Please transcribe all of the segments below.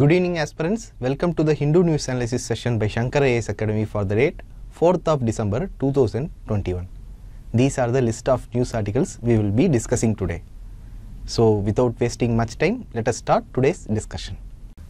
Good evening aspirants. Welcome to the Hindu News Analysis session by Shankar AS Academy for the date 4th of December 2021. These are the list of news articles we will be discussing today. So without wasting much time, let us start today's discussion.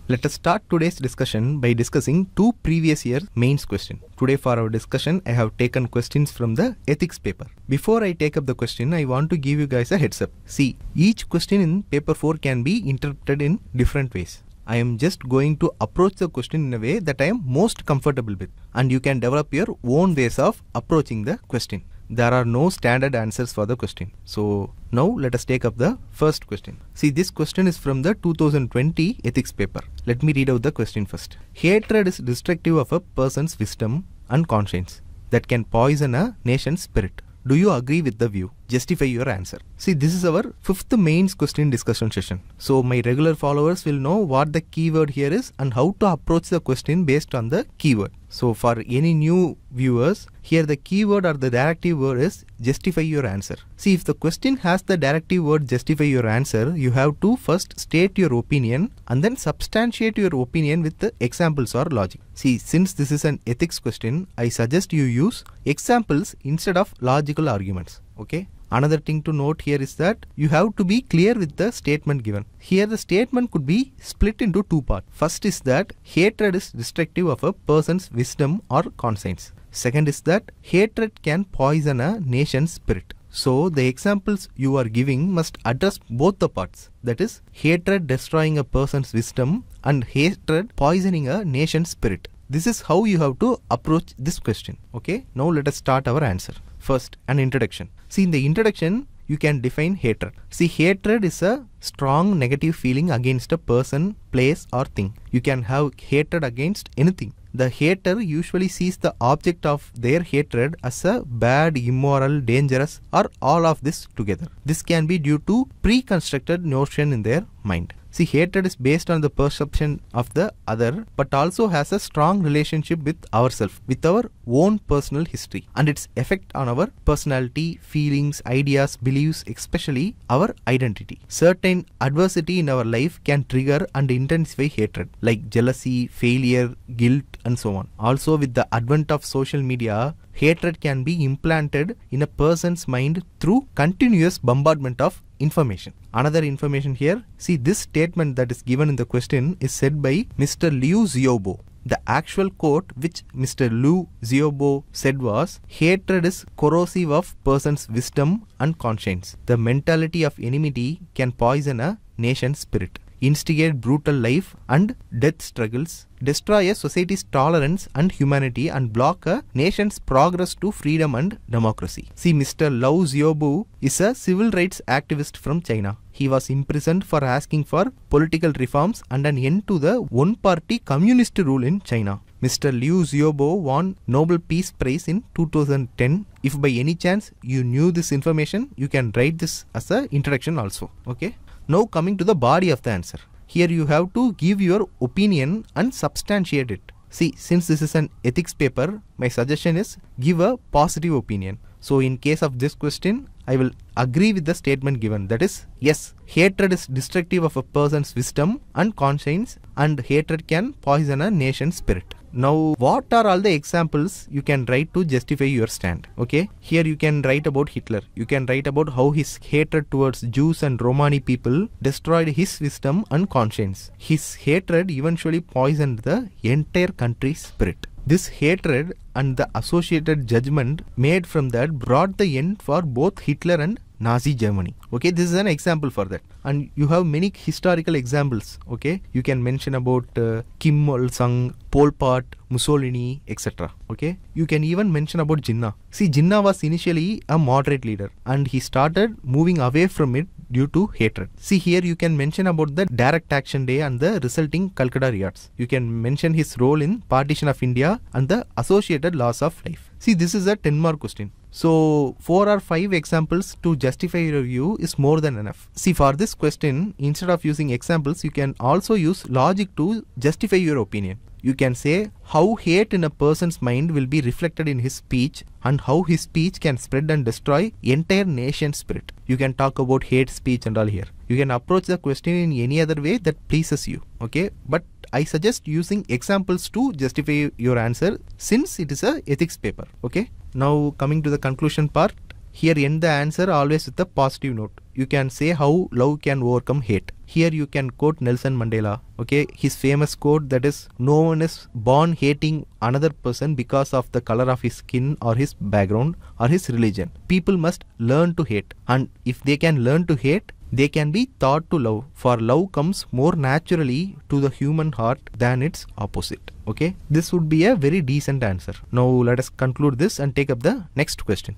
Let us start today's discussion by discussing two previous year mains question. Today for our discussion, I have taken questions from the ethics paper. Before I take up the question, I want to give you guys a heads up. See, each question in paper 4 can be interpreted in different ways. I am just going to approach the question in a way that I am most comfortable with and you can develop your own ways of approaching the question. There are no standard answers for the question. So now let us take up the first question. See this question is from the 2020 ethics paper. Let me read out the question first. Hatred is destructive of a person's wisdom and conscience that can poison a nation's spirit. Do you agree with the view? Justify your answer. See, this is our fifth mains question discussion session. So my regular followers will know what the keyword here is and how to approach the question based on the keyword. So for any new viewers, here the keyword or the directive word is justify your answer. See if the question has the directive word justify your answer, you have to first state your opinion and then substantiate your opinion with the examples or logic. See since this is an ethics question, I suggest you use examples instead of logical arguments. Okay. Another thing to note here is that you have to be clear with the statement given. Here the statement could be split into two parts. First is that hatred is destructive of a person's wisdom or conscience. Second is that hatred can poison a nation's spirit. So the examples you are giving must address both the parts. That is hatred destroying a person's wisdom and hatred poisoning a nation's spirit. This is how you have to approach this question. Okay, now let us start our answer. First, an introduction. See, in the introduction, you can define hatred. See, hatred is a strong negative feeling against a person, place, or thing. You can have hatred against anything. The hater usually sees the object of their hatred as a bad, immoral, dangerous, or all of this together. This can be due to pre constructed notion in their mind. See, hatred is based on the perception of the other, but also has a strong relationship with ourselves, with our own personal history and its effect on our personality, feelings, ideas, beliefs, especially our identity. Certain adversity in our life can trigger and intensify hatred, like jealousy, failure, guilt, and so on. Also, with the advent of social media, hatred can be implanted in a person's mind through continuous bombardment of information. Another information here, see this statement that is given in the question is said by Mr. Liu Ziobo. The actual quote which Mr. Liu Ziobo said was, Hatred is corrosive of person's wisdom and conscience. The mentality of enmity can poison a nation's spirit instigate brutal life and death struggles, destroy a society's tolerance and humanity, and block a nation's progress to freedom and democracy. See, Mr. Lao Xiaobo is a civil rights activist from China. He was imprisoned for asking for political reforms and an end to the one party communist rule in China. Mr. Liu Xiaobo won Nobel Peace Prize in 2010. If by any chance you knew this information, you can write this as an introduction also. Okay. Now coming to the body of the answer. Here you have to give your opinion and substantiate it. See, since this is an ethics paper, my suggestion is give a positive opinion. So in case of this question, I will agree with the statement given. That is, yes, hatred is destructive of a person's wisdom and conscience, and hatred can poison a nation's spirit. Now, what are all the examples you can write to justify your stand? Okay, here you can write about Hitler. You can write about how his hatred towards Jews and Romani people destroyed his wisdom and conscience. His hatred eventually poisoned the entire country's spirit. This hatred and the associated judgment made from that brought the end for both Hitler and Nazi Germany. Okay, this is an example for that. And you have many historical examples. Okay, you can mention about uh, Kim Il sung, Pol Pot, Mussolini, etc. Okay, you can even mention about Jinnah. See, Jinnah was initially a moderate leader and he started moving away from it due to hatred. See here you can mention about the direct action day and the resulting Calcutta riots. You can mention his role in partition of India and the associated loss of life. See this is a 10 mark question. So 4 or 5 examples to justify your view is more than enough. See for this question instead of using examples you can also use logic to justify your opinion you can say how hate in a person's mind will be reflected in his speech and how his speech can spread and destroy entire nation spirit. You can talk about hate speech and all here. You can approach the question in any other way that pleases you. Okay, but I suggest using examples to justify your answer since it is a ethics paper. Okay, now coming to the conclusion part. Here end the answer always with a positive note. You can say how love can overcome hate here you can quote Nelson Mandela, okay, his famous quote that is, no one is born hating another person because of the color of his skin or his background or his religion. People must learn to hate, and if they can learn to hate, they can be taught to love for love comes more naturally to the human heart than its opposite okay this would be a very decent answer now let us conclude this and take up the next question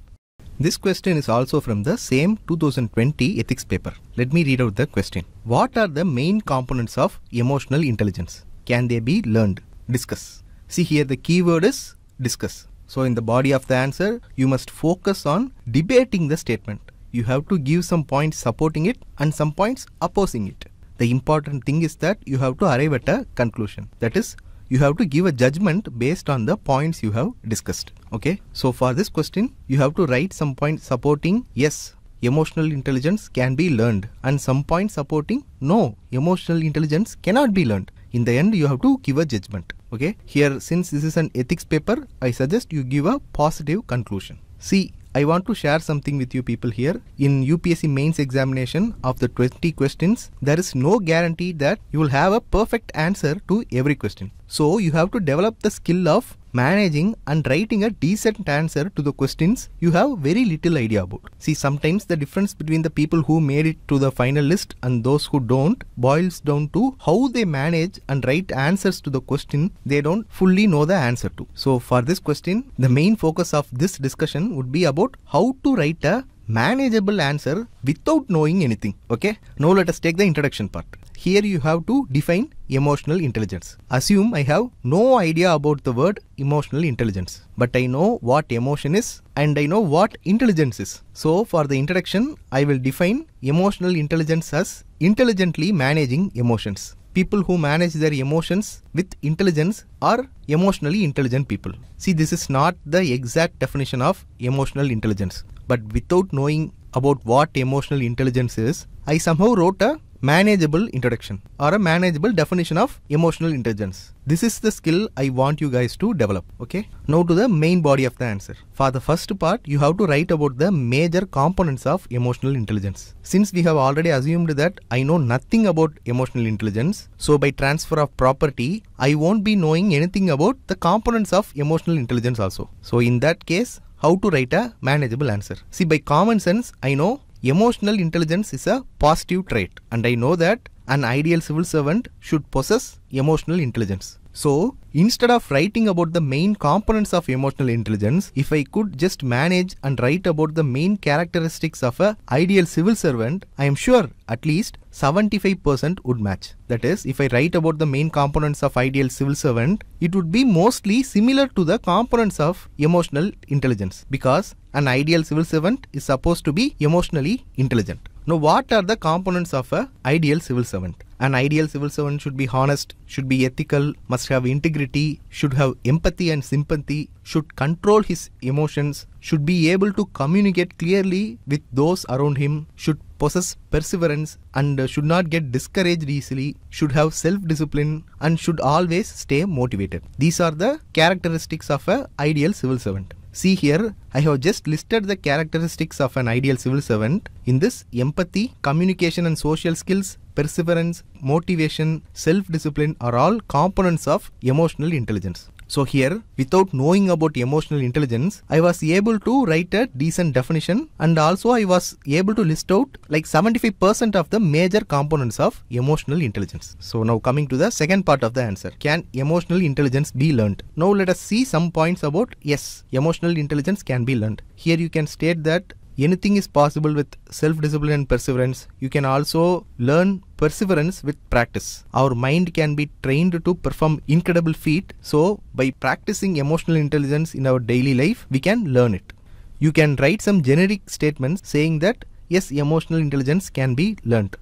this question is also from the same 2020 ethics paper. Let me read out the question. What are the main components of emotional intelligence? Can they be learned? Discuss. See here the keyword is discuss. So in the body of the answer, you must focus on debating the statement. You have to give some points supporting it and some points opposing it. The important thing is that you have to arrive at a conclusion. That is you have to give a judgment based on the points you have discussed. Okay. So for this question, you have to write some points supporting yes, emotional intelligence can be learned and some points supporting no, emotional intelligence cannot be learned. In the end, you have to give a judgment. Okay. Here, since this is an ethics paper, I suggest you give a positive conclusion. See, I want to share something with you people here. In UPSC mains examination of the 20 questions, there is no guarantee that you will have a perfect answer to every question. So you have to develop the skill of managing and writing a decent answer to the questions you have very little idea about. See, sometimes the difference between the people who made it to the final list and those who don't boils down to how they manage and write answers to the question they don't fully know the answer to. So, for this question, the main focus of this discussion would be about how to write a manageable answer without knowing anything. Okay. Now let us take the introduction part. Here you have to define emotional intelligence. Assume I have no idea about the word emotional intelligence, but I know what emotion is and I know what intelligence is. So for the introduction, I will define emotional intelligence as intelligently managing emotions people who manage their emotions with intelligence are emotionally intelligent people. See, this is not the exact definition of emotional intelligence but without knowing about what emotional intelligence is, I somehow wrote a manageable introduction or a manageable definition of emotional intelligence. This is the skill I want you guys to develop. Okay. Now to the main body of the answer. For the first part, you have to write about the major components of emotional intelligence. Since we have already assumed that I know nothing about emotional intelligence, so by transfer of property, I won't be knowing anything about the components of emotional intelligence also. So in that case, how to write a manageable answer. See, by common sense, I know emotional intelligence is a positive trait and I know that an ideal civil servant should possess emotional intelligence. So, Instead of writing about the main components of emotional intelligence, if I could just manage and write about the main characteristics of a ideal civil servant, I am sure at least 75% would match. That is, if I write about the main components of ideal civil servant, it would be mostly similar to the components of emotional intelligence because an ideal civil servant is supposed to be emotionally intelligent. Now, what are the components of a ideal civil servant? An ideal civil servant should be honest, should be ethical, must have integrity, should have empathy and sympathy, should control his emotions, should be able to communicate clearly with those around him, should possess perseverance and should not get discouraged easily, should have self discipline, and should always stay motivated. These are the characteristics of an ideal civil servant. See here, I have just listed the characteristics of an ideal civil servant. In this, empathy, communication and social skills, perseverance, motivation, self discipline are all components of emotional intelligence. So here, without knowing about emotional intelligence, I was able to write a decent definition and also I was able to list out like 75% of the major components of emotional intelligence. So now coming to the second part of the answer. Can emotional intelligence be learned? Now let us see some points about yes, emotional intelligence can be learned. Here you can state that anything is possible with self discipline and perseverance. You can also learn perseverance with practice. Our mind can be trained to perform incredible feats. So, by practicing emotional intelligence in our daily life, we can learn it. You can write some generic statements saying that yes, emotional intelligence can be learned.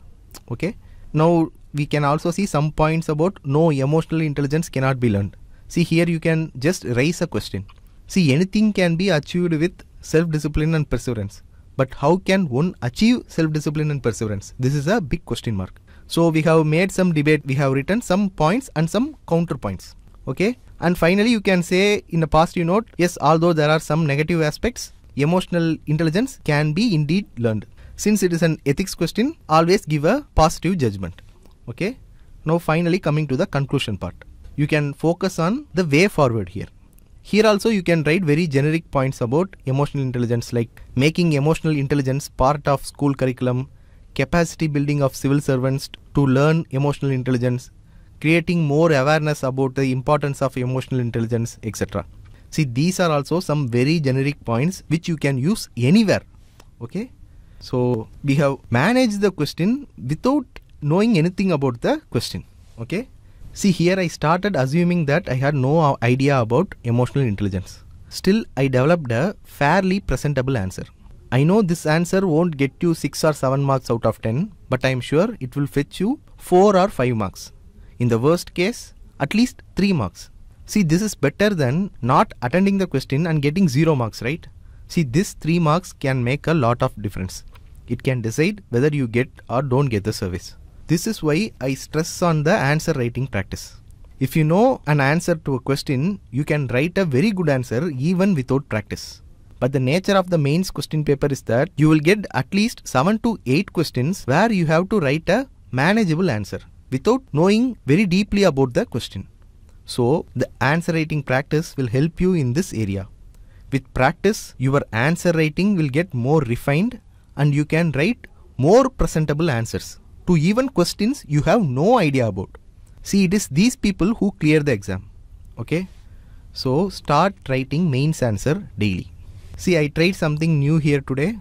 Okay. Now, we can also see some points about no emotional intelligence cannot be learned. See here you can just raise a question. See anything can be achieved with self-discipline and perseverance. But how can one achieve self discipline and perseverance? This is a big question mark. So we have made some debate, we have written some points and some counterpoints. Okay. And finally, you can say in the past you note, yes, although there are some negative aspects, emotional intelligence can be indeed learned. Since it is an ethics question, always give a positive judgment. Okay. Now, finally, coming to the conclusion part, you can focus on the way forward here. Here also you can write very generic points about emotional intelligence like making emotional intelligence part of school curriculum, capacity building of civil servants to learn emotional intelligence, creating more awareness about the importance of emotional intelligence, etc. See, these are also some very generic points which you can use anywhere. Okay. So we have managed the question without knowing anything about the question. Okay. See here I started assuming that I had no uh, idea about emotional intelligence. Still I developed a fairly presentable answer. I know this answer won't get you 6 or 7 marks out of 10 but I am sure it will fetch you 4 or 5 marks. In the worst case at least 3 marks. See this is better than not attending the question and getting 0 marks right? See this 3 marks can make a lot of difference. It can decide whether you get or don't get the service. This is why I stress on the answer writing practice. If you know an answer to a question, you can write a very good answer even without practice. But the nature of the mains question paper is that you will get at least 7 to 8 questions where you have to write a manageable answer without knowing very deeply about the question. So, the answer writing practice will help you in this area. With practice, your answer writing will get more refined and you can write more presentable answers to even questions you have no idea about. See, it is these people who clear the exam. Okay. So start writing mains answer daily. See, I tried something new here today.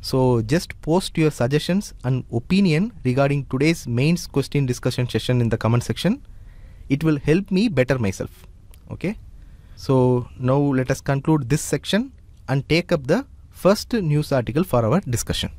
So just post your suggestions and opinion regarding today's mains question discussion session in the comment section. It will help me better myself. Okay. So now let us conclude this section and take up the first news article for our discussion.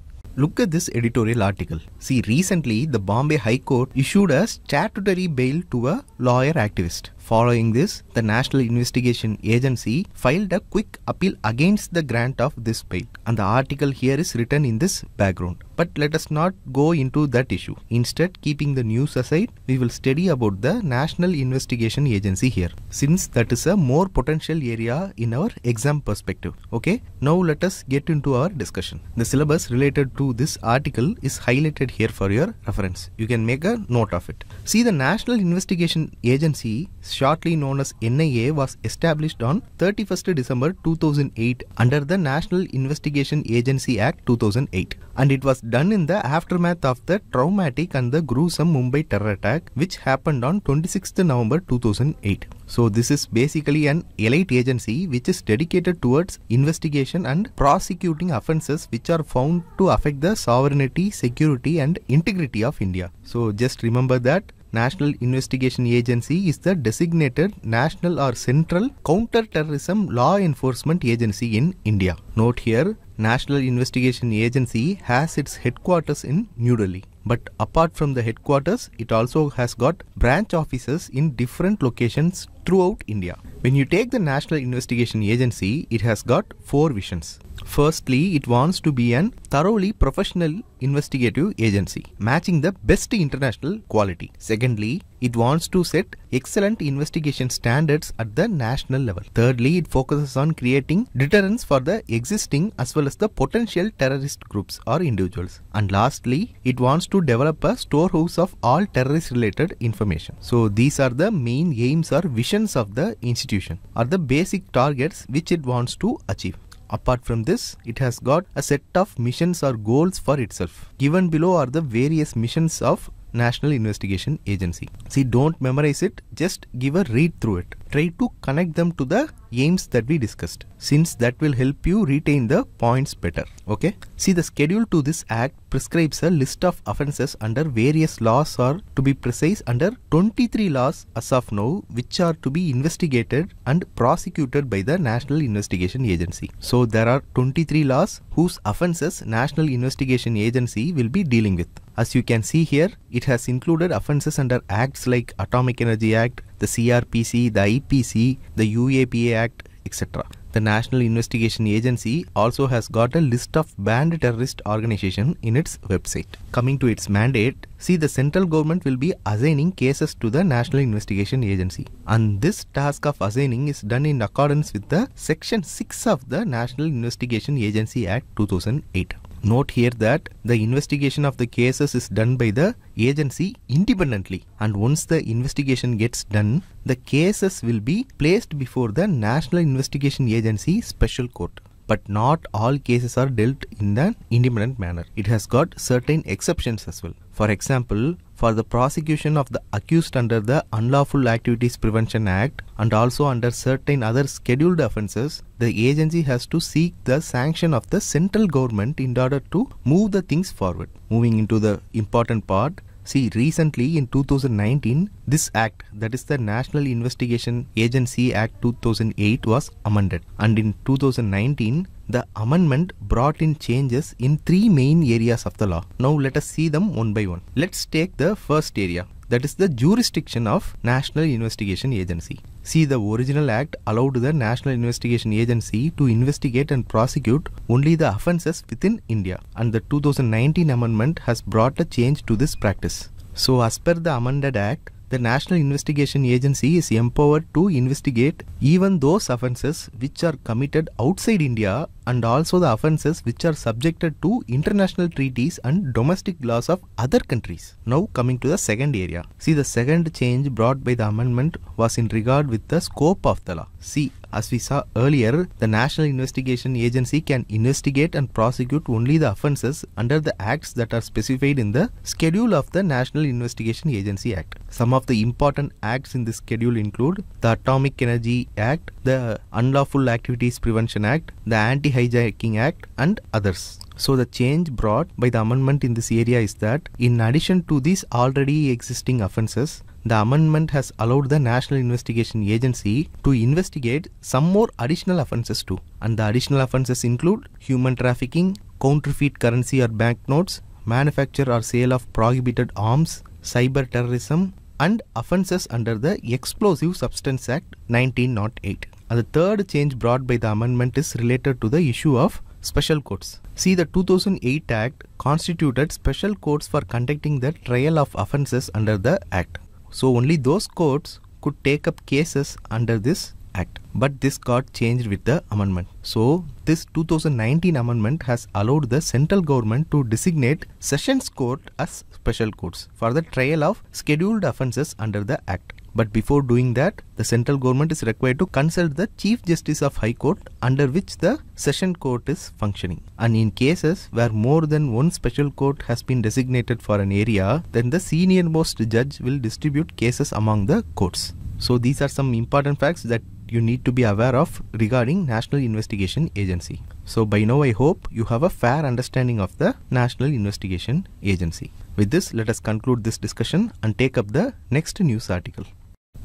Look at this editorial article. See, recently the Bombay High Court issued a statutory bail to a lawyer activist. Following this, the National Investigation Agency filed a quick appeal against the grant of this bail. And the article here is written in this background. But let us not go into that issue. Instead, keeping the news aside, we will study about the National Investigation Agency here. Since that is a more potential area in our exam perspective. Okay, now let us get into our discussion. The syllabus related to this article is highlighted here for your reference. You can make a note of it. See, the National Investigation Agency shortly known as NIA, was established on 31st December 2008 under the National Investigation Agency Act 2008. And it was done in the aftermath of the traumatic and the gruesome Mumbai terror attack, which happened on 26th November 2008. So this is basically an elite agency which is dedicated towards investigation and prosecuting offences which are found to affect the sovereignty, security and integrity of India. So just remember that National Investigation Agency is the designated national or central counter-terrorism law enforcement agency in India. Note here, National Investigation Agency has its headquarters in New Delhi. But apart from the headquarters, it also has got branch offices in different locations throughout India. When you take the National Investigation Agency, it has got four visions. Firstly, it wants to be an thoroughly professional investigative agency, matching the best international quality. Secondly, it wants to set excellent investigation standards at the national level. Thirdly, it focuses on creating deterrence for the existing as well as the potential terrorist groups or individuals. And lastly, it wants to develop a storehouse of all terrorist related information. So these are the main aims or visions missions of the institution are the basic targets which it wants to achieve. Apart from this, it has got a set of missions or goals for itself. Given below are the various missions of National Investigation Agency. See, don't memorize it, just give a read through it try to connect them to the aims that we discussed since that will help you retain the points better okay see the schedule to this act prescribes a list of offenses under various laws or to be precise under 23 laws as of now which are to be investigated and prosecuted by the national investigation agency so there are 23 laws whose offenses national investigation agency will be dealing with as you can see here it has included offenses under acts like atomic energy act the CRPC, the IPC, the UAPA Act, etc. The National Investigation Agency also has got a list of banned terrorist organization in its website. Coming to its mandate, see the central government will be assigning cases to the National Investigation Agency. And this task of assigning is done in accordance with the section 6 of the National Investigation Agency Act 2008. Note here that the investigation of the cases is done by the agency independently and once the investigation gets done, the cases will be placed before the National Investigation Agency Special Court. But not all cases are dealt in an independent manner. It has got certain exceptions as well. For example, for the prosecution of the accused under the Unlawful Activities Prevention Act and also under certain other scheduled offences, the agency has to seek the sanction of the central government in order to move the things forward. Moving into the important part, See, recently in 2019, this act, that is the National Investigation Agency Act 2008, was amended. And in 2019, the amendment brought in changes in three main areas of the law. Now let us see them one by one. Let's take the first area, that is the jurisdiction of National Investigation Agency. See, the original act allowed the National Investigation Agency to investigate and prosecute only the offences within India, and the 2019 amendment has brought a change to this practice. So, as per the amended act, the National Investigation Agency is empowered to investigate even those offences which are committed outside India and also the offences which are subjected to international treaties and domestic laws of other countries. Now coming to the second area. See the second change brought by the amendment was in regard with the scope of the law. See as we saw earlier, the National Investigation Agency can investigate and prosecute only the offences under the acts that are specified in the schedule of the National Investigation Agency Act. Some of the important acts in this schedule include the Atomic Energy Act, the Unlawful Activities Prevention Act, the Anti-Hijacking Act and others. So the change brought by the amendment in this area is that in addition to these already existing offences, the amendment has allowed the National Investigation Agency to investigate some more additional offences too. And the additional offences include human trafficking, counterfeit currency or banknotes, manufacture or sale of prohibited arms, cyber terrorism, and offences under the Explosive Substance Act 1908. And the third change brought by the amendment is related to the issue of special courts. See, the 2008 Act constituted special courts for conducting the trial of offences under the Act. So only those courts could take up cases under this act. But this got changed with the amendment. So this 2019 amendment has allowed the central government to designate sessions court as special courts for the trial of scheduled offences under the act. But before doing that, the central government is required to consult the Chief Justice of High Court under which the Session Court is functioning. And in cases where more than one special court has been designated for an area, then the senior most judge will distribute cases among the courts. So these are some important facts that you need to be aware of regarding National Investigation Agency. So by now I hope you have a fair understanding of the National Investigation Agency. With this, let us conclude this discussion and take up the next news article.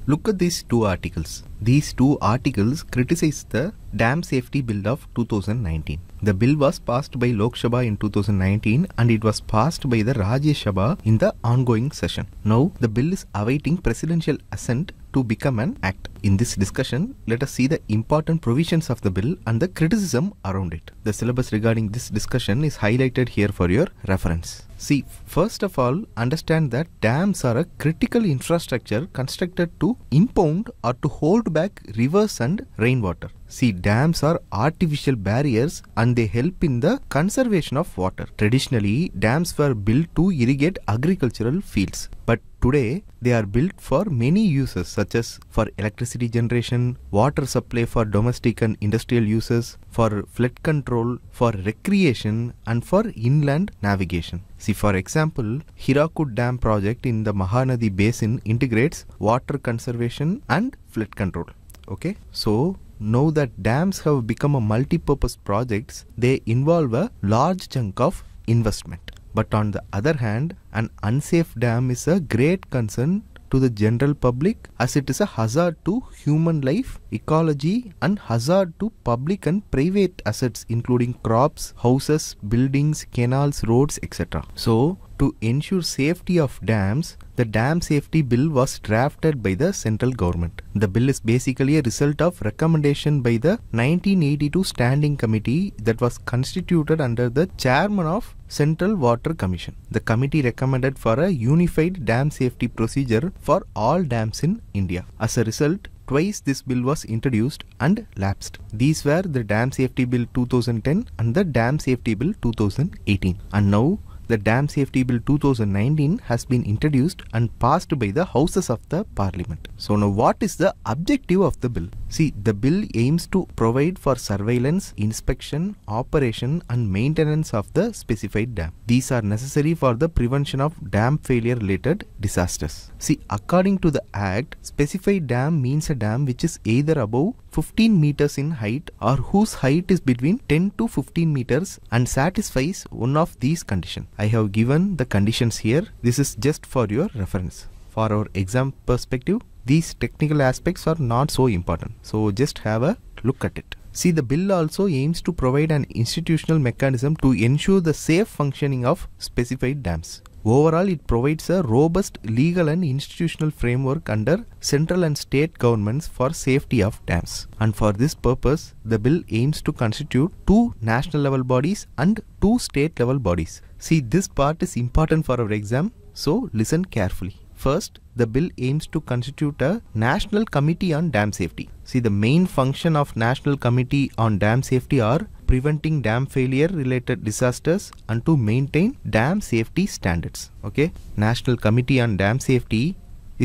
Look at these two articles. These two articles criticize the Dam Safety Bill of 2019. The bill was passed by Lok Sabha in 2019 and it was passed by the Rajya Sabha in the ongoing session. Now the bill is awaiting presidential assent to become an act. In this discussion, let us see the important provisions of the bill and the criticism around it. The syllabus regarding this discussion is highlighted here for your reference. See, first of all, understand that dams are a critical infrastructure constructed to impound or to hold back rivers and rainwater. See, dams are artificial barriers and they help in the conservation of water. Traditionally, dams were built to irrigate agricultural fields. But Today, they are built for many uses such as for electricity generation, water supply for domestic and industrial uses, for flood control, for recreation and for inland navigation. See for example, Hirakud Dam project in the Mahanadi basin integrates water conservation and flood control. Okay, so now that dams have become a multi-purpose projects, they involve a large chunk of investment. But on the other hand, an unsafe dam is a great concern to the general public as it is a hazard to human life, ecology and hazard to public and private assets including crops, houses, buildings, canals, roads etc. So to ensure safety of dams, the dam safety bill was drafted by the central government. The bill is basically a result of recommendation by the 1982 standing committee that was constituted under the chairman of Central Water Commission. The committee recommended for a unified dam safety procedure for all dams in India. As a result, twice this bill was introduced and lapsed. These were the Dam Safety Bill 2010 and the Dam Safety Bill 2018. And now the Dam Safety Bill 2019 has been introduced and passed by the Houses of the Parliament. So now what is the objective of the bill? See, the bill aims to provide for surveillance, inspection, operation and maintenance of the specified dam. These are necessary for the prevention of dam failure related disasters. See, according to the Act, specified dam means a dam which is either above 15 meters in height or whose height is between 10 to 15 meters and satisfies one of these conditions. I have given the conditions here. This is just for your reference. For our exam perspective, these technical aspects are not so important. So just have a look at it. See the bill also aims to provide an institutional mechanism to ensure the safe functioning of specified dams. Overall, it provides a robust legal and institutional framework under central and state governments for safety of dams. And for this purpose, the bill aims to constitute two national level bodies and two state level bodies. See, this part is important for our exam, so listen carefully. First, the bill aims to constitute a National Committee on Dam Safety. See, the main function of National Committee on Dam Safety are preventing dam failure related disasters and to maintain dam safety standards. Okay, National Committee on Dam Safety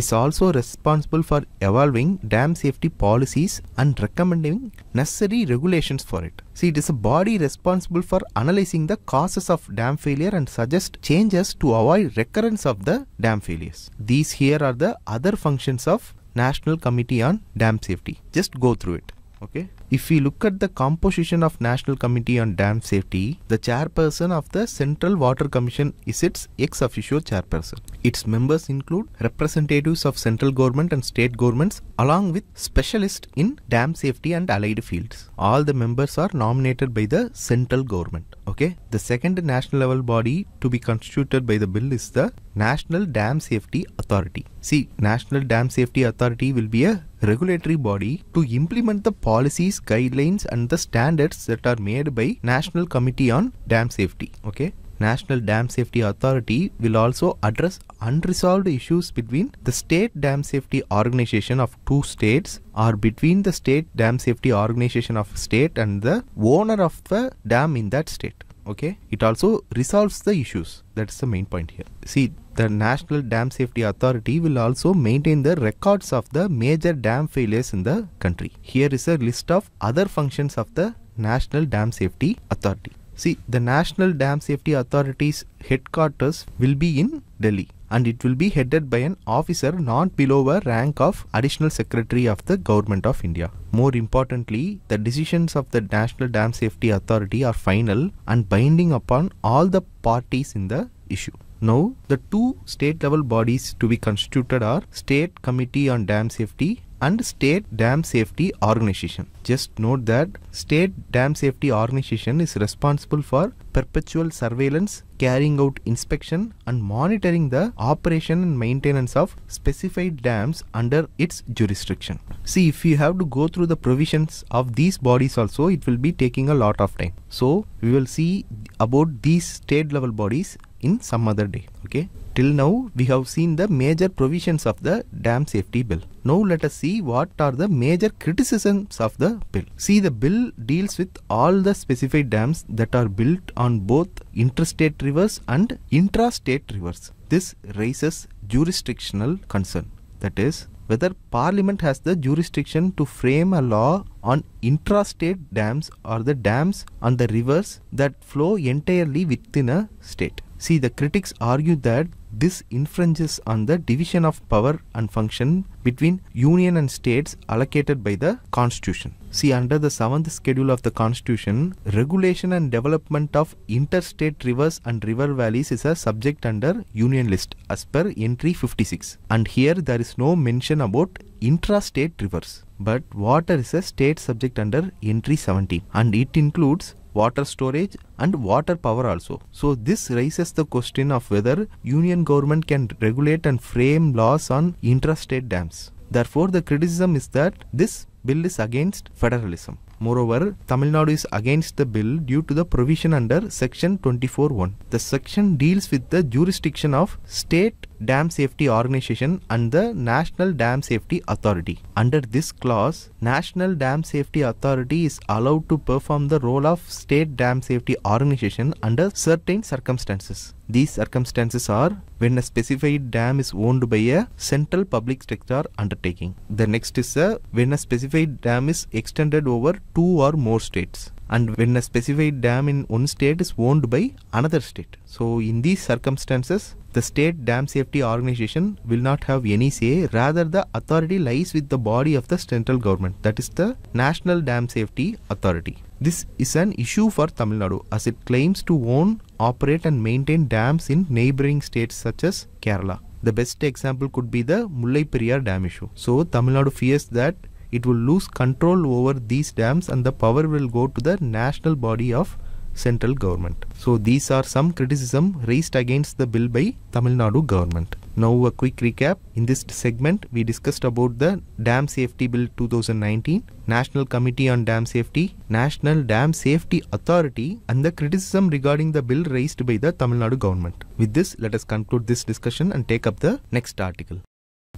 is also responsible for evolving dam safety policies and recommending necessary regulations for it. See, it is a body responsible for analyzing the causes of dam failure and suggest changes to avoid recurrence of the dam failures. These here are the other functions of National Committee on Dam Safety. Just go through it. Okay. If we look at the composition of National Committee on Dam Safety, the chairperson of the Central Water Commission is its ex officio chairperson. Its members include representatives of central government and state governments along with specialists in dam safety and allied fields. All the members are nominated by the central government. Okay. The second national level body to be constituted by the bill is the National Dam Safety Authority. See, National Dam Safety Authority will be a regulatory body to implement the policies guidelines and the standards that are made by National Committee on Dam Safety. Okay. National Dam Safety Authority will also address unresolved issues between the State Dam Safety Organization of two states or between the State Dam Safety Organization of state and the owner of the dam in that state okay it also resolves the issues that's the main point here see the national dam safety authority will also maintain the records of the major dam failures in the country here is a list of other functions of the national dam safety authority see the national dam safety authority's headquarters will be in delhi and it will be headed by an officer not below a rank of Additional Secretary of the Government of India. More importantly, the decisions of the National Dam Safety Authority are final and binding upon all the parties in the issue. Now, the two state level bodies to be constituted are State Committee on Dam Safety and State Dam Safety Organization. Just note that State Dam Safety Organization is responsible for perpetual surveillance, carrying out inspection and monitoring the operation and maintenance of specified dams under its jurisdiction. See, if you have to go through the provisions of these bodies also, it will be taking a lot of time. So, we will see about these state level bodies in some other day. Okay. Till now, we have seen the major provisions of the dam safety bill. Now let us see what are the major criticisms of the bill. See the bill deals with all the specified dams that are built on both interstate rivers and intrastate rivers. This raises jurisdictional concern. That is, whether parliament has the jurisdiction to frame a law on intrastate dams or the dams on the rivers that flow entirely within a state. See, the critics argue that this infringes on the division of power and function between union and states allocated by the constitution. See, under the seventh schedule of the constitution, regulation and development of interstate rivers and river valleys is a subject under union list as per entry 56. And here there is no mention about intrastate rivers. But water is a state subject under entry 17 and it includes water storage and water power also. So this raises the question of whether union government can regulate and frame laws on intrastate dams. Therefore, the criticism is that this bill is against federalism. Moreover, Tamil Nadu is against the bill due to the provision under Section 24.1. The section deals with the jurisdiction of state Dam Safety Organization and the National Dam Safety Authority. Under this clause, National Dam Safety Authority is allowed to perform the role of State Dam Safety Organization under certain circumstances. These circumstances are when a specified dam is owned by a central public sector undertaking. The next is when a specified dam is extended over two or more states and when a specified dam in one state is owned by another state. So in these circumstances, the state dam safety organization will not have any say, rather the authority lies with the body of the central government, that is the National Dam Safety Authority. This is an issue for Tamil Nadu as it claims to own, operate and maintain dams in neighboring states such as Kerala. The best example could be the Mullai Periyar dam issue. So Tamil Nadu fears that it will lose control over these dams and the power will go to the national body of central government. So these are some criticism raised against the bill by Tamil Nadu government. Now a quick recap. In this segment, we discussed about the Dam Safety Bill 2019, National Committee on Dam Safety, National Dam Safety Authority and the criticism regarding the bill raised by the Tamil Nadu government. With this, let us conclude this discussion and take up the next article.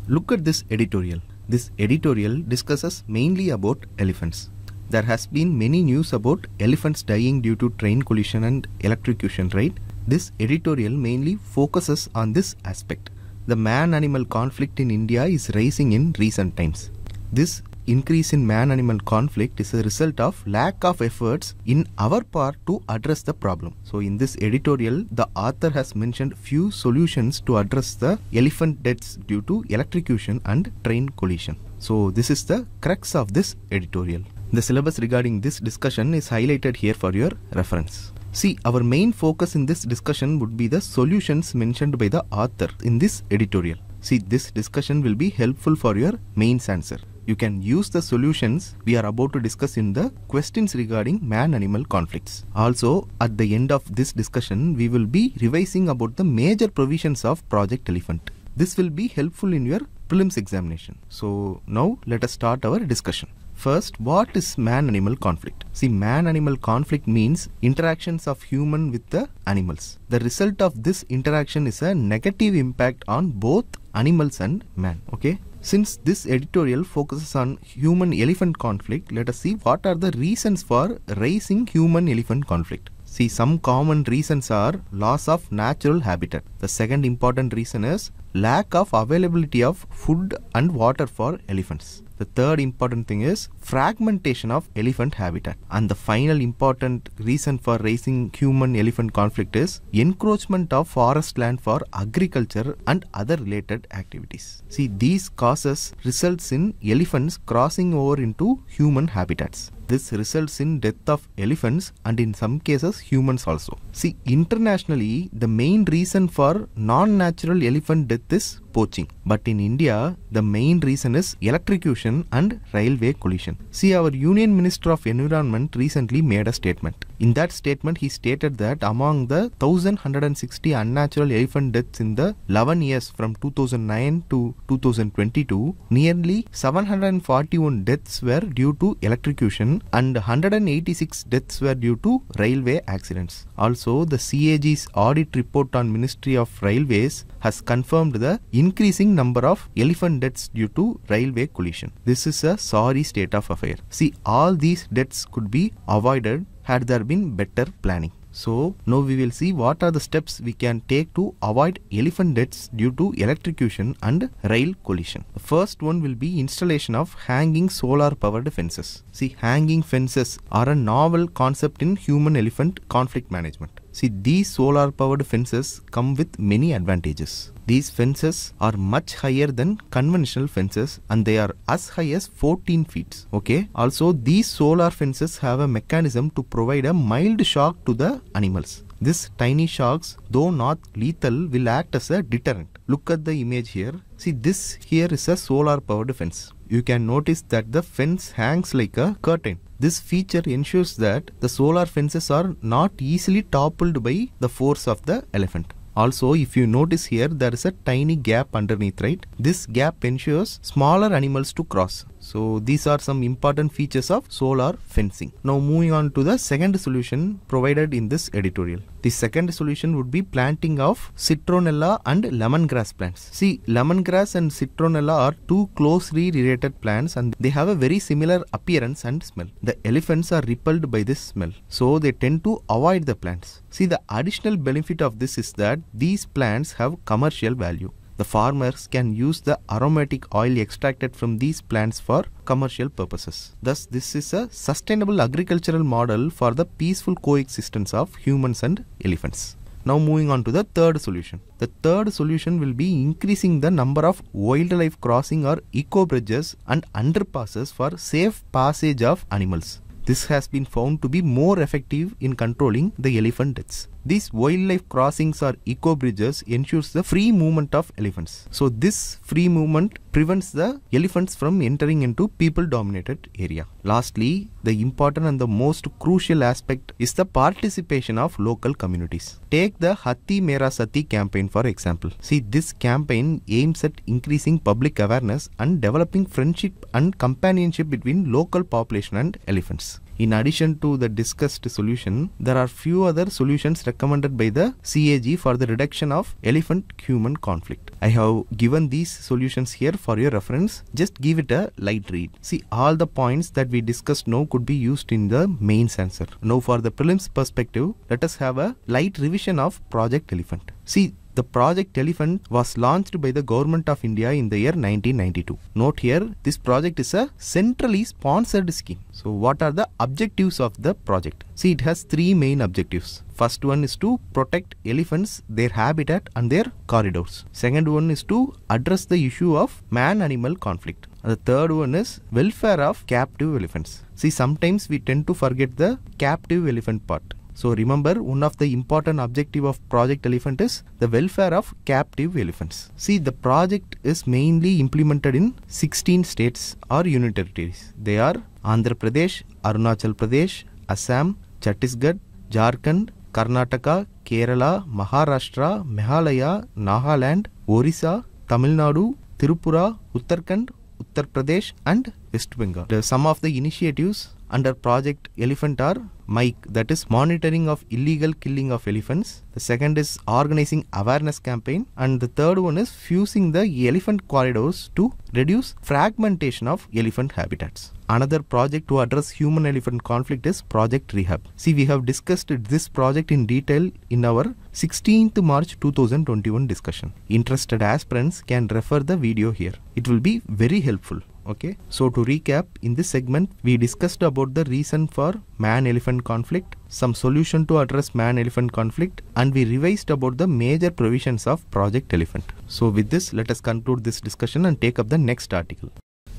Look at this editorial. This editorial discusses mainly about elephants. There has been many news about elephants dying due to train collision and electrocution, right? This editorial mainly focuses on this aspect. The man-animal conflict in India is rising in recent times. This increase in man-animal conflict is a result of lack of efforts in our part to address the problem. So in this editorial, the author has mentioned few solutions to address the elephant deaths due to electrocution and train collision. So this is the crux of this editorial. The syllabus regarding this discussion is highlighted here for your reference. See, our main focus in this discussion would be the solutions mentioned by the author in this editorial. See, this discussion will be helpful for your mains answer you can use the solutions we are about to discuss in the questions regarding man-animal conflicts. Also, at the end of this discussion, we will be revising about the major provisions of Project Elephant. This will be helpful in your prelims examination. So now let us start our discussion. First, what is man-animal conflict? See, man-animal conflict means interactions of human with the animals. The result of this interaction is a negative impact on both animals and man. Okay, since this editorial focuses on human elephant conflict, let us see what are the reasons for raising human elephant conflict. See, some common reasons are loss of natural habitat. The second important reason is lack of availability of food and water for elephants. The third important thing is fragmentation of elephant habitat. And the final important reason for raising human elephant conflict is encroachment of forest land for agriculture and other related activities. See, these causes results in elephants crossing over into human habitats. This results in death of elephants and in some cases humans also. See internationally the main reason for non-natural elephant death is poaching. But in India the main reason is electrocution and railway collision. See our Union Minister of Environment recently made a statement. In that statement, he stated that among the 1160 unnatural elephant deaths in the 11 years from 2009 to 2022, nearly 741 deaths were due to electrocution and 186 deaths were due to railway accidents. Also, the CAG's audit report on Ministry of Railways has confirmed the increasing number of elephant deaths due to railway collision. This is a sorry state of affair. See, all these deaths could be avoided had there been better planning. So now we will see what are the steps we can take to avoid elephant deaths due to electrocution and rail collision. The first one will be installation of hanging solar powered fences. See hanging fences are a novel concept in human elephant conflict management. See, these solar powered fences come with many advantages. These fences are much higher than conventional fences and they are as high as 14 feet. Okay. Also, these solar fences have a mechanism to provide a mild shock to the animals. This tiny shocks, though not lethal, will act as a deterrent. Look at the image here. See, this here is a solar powered fence. You can notice that the fence hangs like a curtain. This feature ensures that the solar fences are not easily toppled by the force of the elephant. Also, if you notice here, there is a tiny gap underneath, right? This gap ensures smaller animals to cross. So these are some important features of solar fencing. Now moving on to the second solution provided in this editorial. The second solution would be planting of citronella and lemongrass plants. See lemongrass and citronella are two closely related plants and they have a very similar appearance and smell. The elephants are repelled by this smell so they tend to avoid the plants. See the additional benefit of this is that these plants have commercial value. The farmers can use the aromatic oil extracted from these plants for commercial purposes. Thus, this is a sustainable agricultural model for the peaceful coexistence of humans and elephants. Now moving on to the third solution. The third solution will be increasing the number of wildlife crossing or eco-bridges and underpasses for safe passage of animals. This has been found to be more effective in controlling the elephant deaths. These wildlife crossings or eco bridges ensures the free movement of elephants. So this free movement prevents the elephants from entering into people dominated area. Lastly, the important and the most crucial aspect is the participation of local communities. Take the Hathi Mera Sati campaign for example. See this campaign aims at increasing public awareness and developing friendship and companionship between local population and elephants. In addition to the discussed solution, there are few other solutions recommended by the CAG for the reduction of elephant-human conflict. I have given these solutions here for your reference. Just give it a light read. See, all the points that we discussed now could be used in the main answer. Now for the prelims perspective, let us have a light revision of Project Elephant. See, the project Elephant was launched by the Government of India in the year 1992. Note here, this project is a centrally sponsored scheme. So what are the objectives of the project? See, it has three main objectives. First one is to protect elephants, their habitat and their corridors. Second one is to address the issue of man-animal conflict. And the third one is welfare of captive elephants. See, sometimes we tend to forget the captive elephant part. So remember one of the important objective of Project Elephant is the welfare of captive elephants. See the project is mainly implemented in 16 states or union territories. They are Andhra Pradesh, Arunachal Pradesh, Assam, Chhattisgarh, Jharkhand, Karnataka, Kerala, Maharashtra, Meghalaya, Nahaland, Orissa, Tamil Nadu, Tirupura, Uttarakhand, Uttar Pradesh and West Bengal. The, some of the initiatives under project elephant are mike that is monitoring of illegal killing of elephants the second is organizing awareness campaign and the third one is fusing the elephant corridors to reduce fragmentation of elephant habitats another project to address human elephant conflict is project rehab see we have discussed this project in detail in our 16th march 2021 discussion interested aspirants can refer the video here it will be very helpful Okay, so to recap, in this segment, we discussed about the reason for man-elephant conflict, some solution to address man-elephant conflict, and we revised about the major provisions of Project Elephant. So with this, let us conclude this discussion and take up the next article.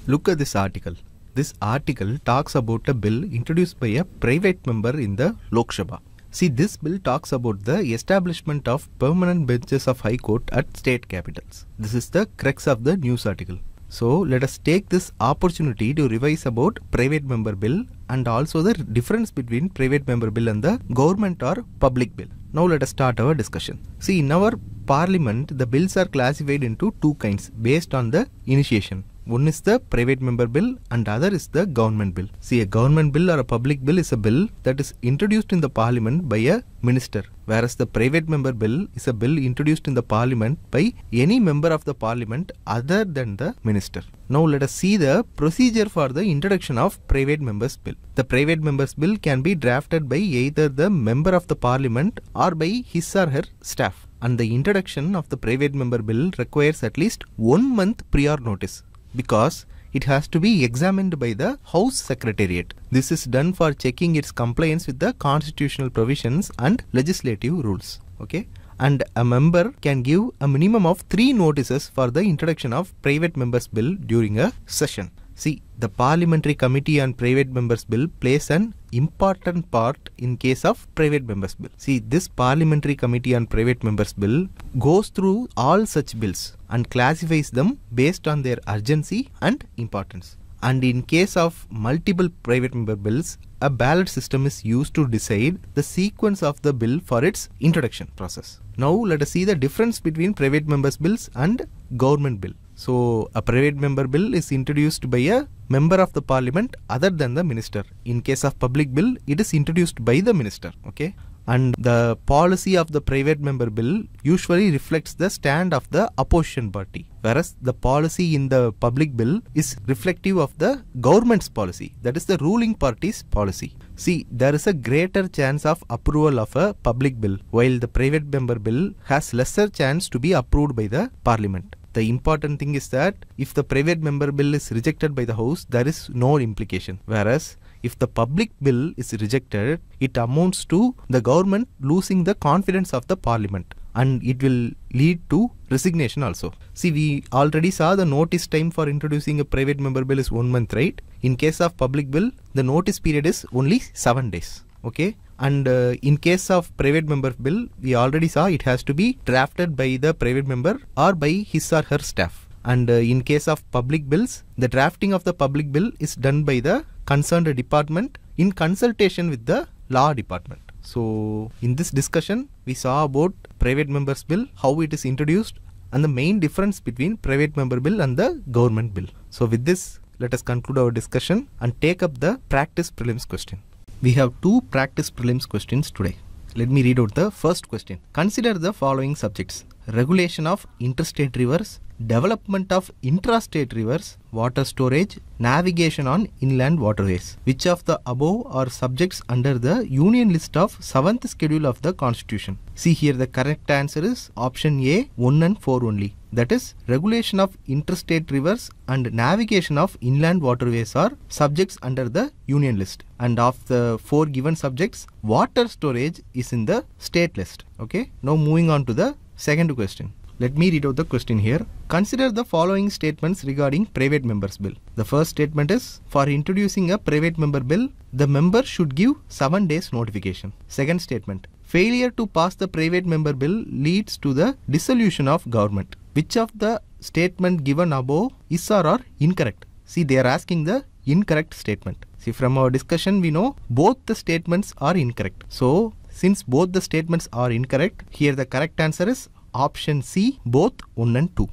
Look at this article. This article talks about a bill introduced by a private member in the Lok Sabha. See, this bill talks about the establishment of permanent benches of High Court at state capitals. This is the crux of the news article. So let us take this opportunity to revise about private member bill and also the difference between private member bill and the government or public bill. Now let us start our discussion. See in our parliament the bills are classified into two kinds based on the initiation. One is the private member bill and other is the government bill. See, a government bill or a public bill is a bill that is introduced in the parliament by a minister, whereas the private member bill is a bill introduced in the parliament by any member of the parliament other than the minister. Now let us see the procedure for the introduction of private members bill. The private members bill can be drafted by either the member of the parliament or by his or her staff and the introduction of the private member bill requires at least one month prior notice because it has to be examined by the House Secretariat. This is done for checking its compliance with the constitutional provisions and legislative rules. Okay. And a member can give a minimum of three notices for the introduction of private members bill during a session. See, the Parliamentary Committee on Private Members Bill plays an important part in case of private members bill. See, this parliamentary committee on private members bill goes through all such bills and classifies them based on their urgency and importance. And in case of multiple private member bills, a ballot system is used to decide the sequence of the bill for its introduction process. Now let us see the difference between private members bills and government bill. So, a private member bill is introduced by a member of the parliament other than the minister. In case of public bill, it is introduced by the minister. Okay. And the policy of the private member bill usually reflects the stand of the opposition party, whereas the policy in the public bill is reflective of the government's policy, that is the ruling party's policy. See, there is a greater chance of approval of a public bill, while the private member bill has lesser chance to be approved by the parliament. The important thing is that if the private member bill is rejected by the House, there is no implication. Whereas if the public bill is rejected, it amounts to the government losing the confidence of the parliament and it will lead to resignation also. See, we already saw the notice time for introducing a private member bill is one month, right? In case of public bill, the notice period is only seven days. Okay. And uh, in case of private member bill, we already saw it has to be drafted by the private member or by his or her staff. And uh, in case of public bills, the drafting of the public bill is done by the concerned department in consultation with the law department. So in this discussion, we saw about private members bill, how it is introduced and the main difference between private member bill and the government bill. So with this, let us conclude our discussion and take up the practice prelims question. We have two practice prelims questions today. Let me read out the first question. Consider the following subjects regulation of interstate rivers, development of intrastate rivers, water storage, navigation on inland waterways. Which of the above are subjects under the Union list of 7th schedule of the Constitution? See here the correct answer is option A 1 and 4 only. That is regulation of interstate rivers and navigation of inland waterways are subjects under the Union list. And of the four given subjects, water storage is in the state list. Okay. Now moving on to the Second question. Let me read out the question here. Consider the following statements regarding private members bill. The first statement is for introducing a private member bill, the member should give 7 days notification. Second statement. Failure to pass the private member bill leads to the dissolution of government. Which of the statement given above is or are incorrect? See they are asking the incorrect statement. See from our discussion we know both the statements are incorrect. So since both the statements are incorrect, here the correct answer is option C, both 1 and 2.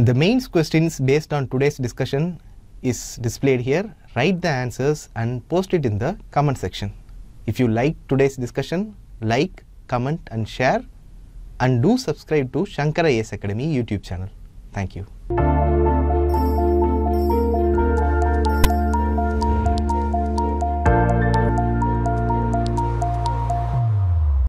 The mains questions based on today's discussion is displayed here. Write the answers and post it in the comment section. If you like today's discussion, like, comment and share and do subscribe to Shankara AS Academy YouTube channel. Thank you.